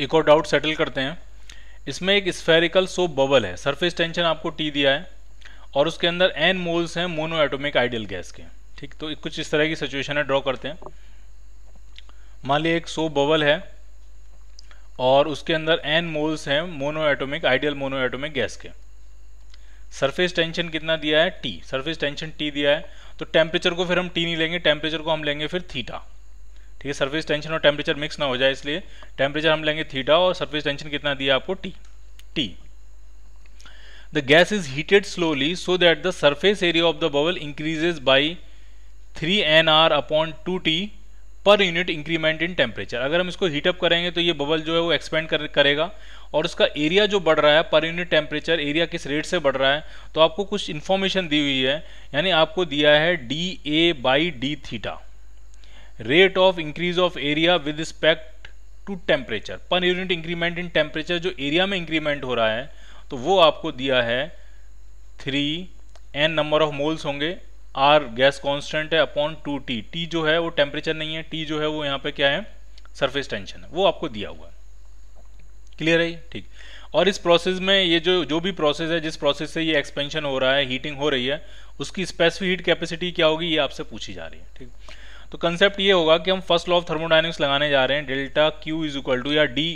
एक और doubt settle करते हैं इसमें एक स्फेरिकल सोप बबल है सरफेस टेंशन आपको टी दिया है और उसके अंदर एन मोल्स हैं मोनो एटोमिक आइडियल गैस के ठीक तो कुछ इस तरह की सिचुएशन है ड्रॉ करते हैं मान लिया एक सोप बबल है और उसके अंदर एन मोल्स हैं mono atomic ideal mono atomic gas के सरफेस टेंशन कितना दिया है टी सरफेस टेंशन टी दिया है तो टेम्परेचर को फिर हम टी नहीं लेंगे टेम्परेचर को हम लेंगे फिर थीटा ठीक है सर्फेस टेंशन और टेम्परेचर मिक्स ना हो जाए इसलिए टेम्परेचर हम लेंगे थीटा और सर्फेस टेंशन कितना दिया आपको T T the gas is heated slowly so that the surface area of the bubble increases by three N R upon two T per unit increment in temperature अगर हम इसको heat up करेंगे तो ये bubble जो है वो एक्सपेंड कर, करेगा और उसका एरिया जो बढ़ रहा है पर यूनिट टेम्परेचर एरिया किस रेट से बढ़ रहा है तो आपको कुछ इन्फॉर्मेशन दी हुई है यानी आपको दिया है D A by D theta rate of increase of area with respect to temperature per unit increment in temperature जो एरिया में इंक्रीमेंट हो रहा है तो वो आपको दिया है three N number of moles होंगे आर गैस कॉन्स्टेंट है अपॉन टू टी टी जो है वो टेम्परेचर नहीं है टी जो है वो यहाँ पे क्या है सरफेस टेंशन है वो आपको दिया हुआ है क्लियर है ठीक और इस प्रोसेस में ये जो जो भी प्रोसेस है जिस प्रोसेस से ये एक्सपेंशन हो रहा है हीटिंग हो रही है उसकी स्पेसिफिक हीट कैपेसिटी क्या होगी ये आपसे पूछी जा रही है ठीक तो कंसेप्ट ये होगा कि हम फर्स्ट लॉ ऑफ थर्मोडाइनमिक्स लगाने जा रहे हैं delta Q is equal to या डी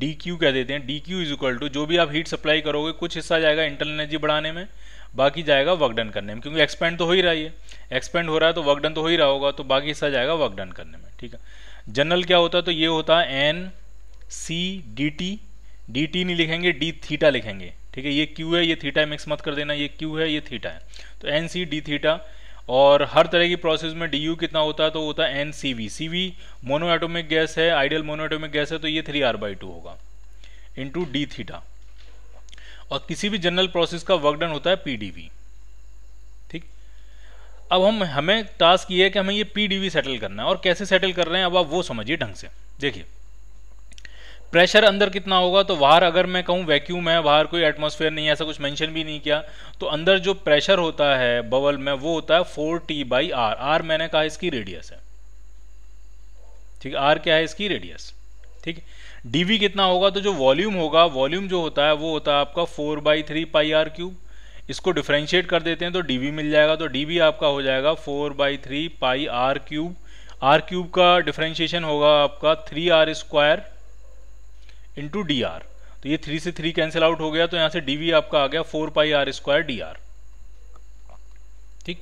डी क्यू कह देते हैं D Q is equal to जो भी आप हीट सप्लाई करोगे कुछ हिस्सा जाएगा इंटरनल एनर्जी बढ़ाने में बाकी जाएगा वर्क डन करने में क्योंकि एक्सपेंड तो हो ही रहा है एक्सपेंड हो रहा है तो वर्क डन तो हो ही रहा होगा तो बाकी हिस्सा जाएगा वर्क डन करने में ठीक है जनरल क्या होता है तो ये होता है N C D T D T नहीं लिखेंगे डी थीटा लिखेंगे ठीक है ये क्यू है ये थीटा मिक्स मत कर देना ये क्यू है ये थीटा है तो एन सी डी थीटा और हर तरह की प्रोसेस में डी कितना होता है तो होता है N C V C V monoatomic gas है आइडियल मोनोएटोमिक गैस है तो ये थ्री आर बाई टू होगा इंटू डी थीटा और किसी भी जनरल प्रोसेस का वर्कडन होता है पी डी वी ठीक अब हम हमें टास्क ये है कि हमें ये पी डी वी सेटल करना है और कैसे सेटल कर रहे हैं अब आप वो समझिए ढंग से देखिए प्रेशर अंदर कितना होगा तो बाहर अगर मैं कहूँ वैक्यूम है बाहर कोई एटमोसफेयर नहीं है ऐसा कुछ मैंशन भी नहीं किया तो अंदर जो प्रेशर होता है बबल में वो होता है four T by R R मैंने कहा इसकी रेडियस है ठीक है आर क्या है इसकी रेडियस ठीक है डीवी कितना होगा तो जो वॉल्यूम होगा वॉल्यूम जो होता है वो होता है आपका four by three pi R cube इसको डिफ्रेंशिएट कर देते हैं तो डीवी मिल जाएगा तो डीवी आपका हो जाएगा four by three pi R cube R cube का डिफ्रेंशिएशन होगा आपका three R square into D R तो ये थ्री से थ्री कैंसिल आउट हो गया तो यहां से डी वी आपका आ गया four pi R square D R ठीक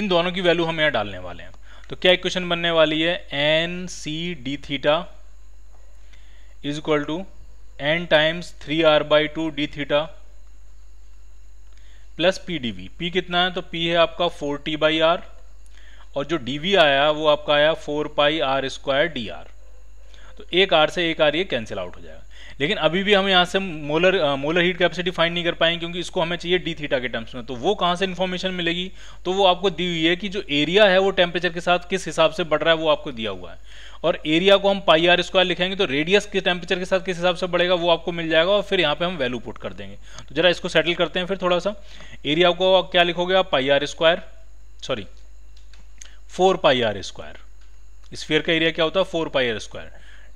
इन दोनों की वैल्यू हम यहां डालने वाले हैं तो क्या इक्वेशन बनने वाली है N C D theta is equal to N times three R by two D theta plus P D V P कितना है तो पी है आपका फोर टी बाई आर और जो डी वी आया वो आपका आया four pi R square D R तो एक आर से एक आर ये कैंसिल आउट हो जाएगा लेकिन अभी भी हम यहाँ से molar molar heat capacity find नहीं कर पाएंगे क्योंकि इसको हमें चाहिए डी थीटा के टर्म्स में तो वो कहाँ से इन्फॉर्मेशन मिलेगी तो वो आपको दी हुई है कि जो एरिया है वो टेम्परेचर के साथ किस हिसाब से बढ़ रहा है वो आपको दिया हुआ है और एरिया को हम पाई आर स्क्वायर लिखेंगे तो रेडियस के टेम्परेचर के साथ किस हिसाब से बढ़ेगा वो आपको मिल जाएगा और फिर यहाँ पे हम वैल्यू पुट कर देंगे तो जरा इसको सेटल करते हैं फिर थोड़ा सा एरिया को क्या लिखोगे आप pi R square sorry four pi R square sphere का एरिया क्या होता है four pi R square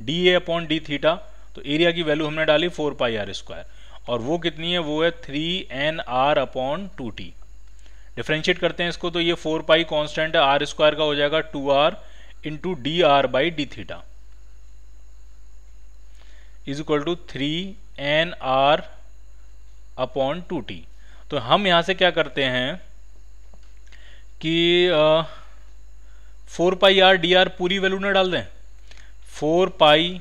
D A upon D theta तो एरिया की वैल्यू हमने डाली फोर पाई आर स्क्वायर और वो कितनी है वो है three N R upon two T differentiate करते हैं इसको तो ये फोर पाई कॉन्स्टेंट है आर स्क्वायर का हो जाएगा two R into D R by D theta is equal to three N R upon two T तो हम यहां से क्या करते हैं कि four pi R D R पूरी वैल्यू ना डाल दें four pi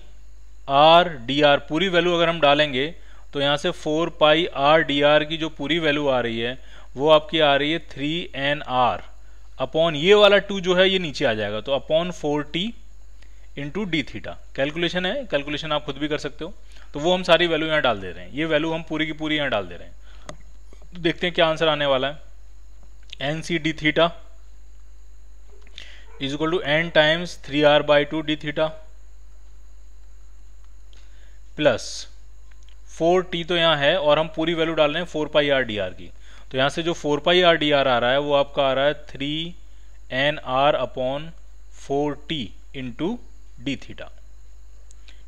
R D R पूरी वैल्यू अगर हम डालेंगे तो यहाँ से four pi R D R की जो पूरी वैल्यू आ रही है वो आपकी आ रही है थ्री एन आर अपॉन ये वाला टू जो है ये नीचे आ जाएगा तो upon four T into D theta calculation है कैलकुलेशन आप खुद भी कर सकते हो तो वो हम सारी वैल्यू यहाँ डाल दे रहे हैं ये वैल्यू हम पूरी की पूरी यहाँ डाल दे रहे हैं तो देखते हैं क्या आंसर आने वाला है N C D theta is equal to N times three R by two D theta plus four T तो यहाँ है और हम पूरी वैल्यू डाल रहे हैं four pi R D R की तो यहाँ से जो four pi R D R आ रहा है वो आपका आ रहा है three N R upon four T into D theta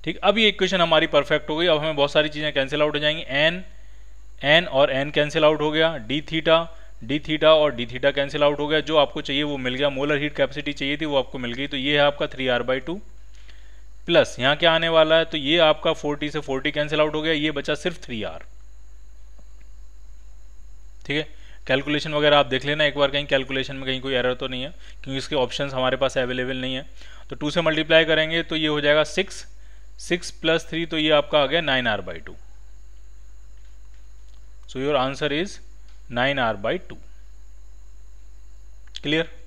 ठीक अब ये इक्वेशन हमारी परफेक्ट हो गई अब हमें बहुत सारी चीज़ें कैंसिल आउट हो जाएंगी एन एन और एन कैंसिल आउट हो गया डी थीटा डी थीटा और डी थीटा कैंसिल आउट हो गया जो आपको चाहिए वो मिल गया मोलर हीट कैपेसिटी चाहिए थी वो आपको मिल गई तो ये है आपका three R by two plus यहाँ क्या आने वाला है तो ये आपका 40 से 40 कैंसिल आउट हो गया ये बचा सिर्फ 3R ठीक है कैलकुलेशन वगैरह आप देख लेना एक बार कहीं कैलकुलेशन में कहीं कोई एरर तो नहीं है क्योंकि इसके ऑप्शन हमारे पास अवेलेबल नहीं है तो टू से मल्टीप्लाई करेंगे तो ये हो जाएगा सिक्स सिक्स प्लस थ्री तो ये आपका आ गया nine R by two so your answer is nine R by two clear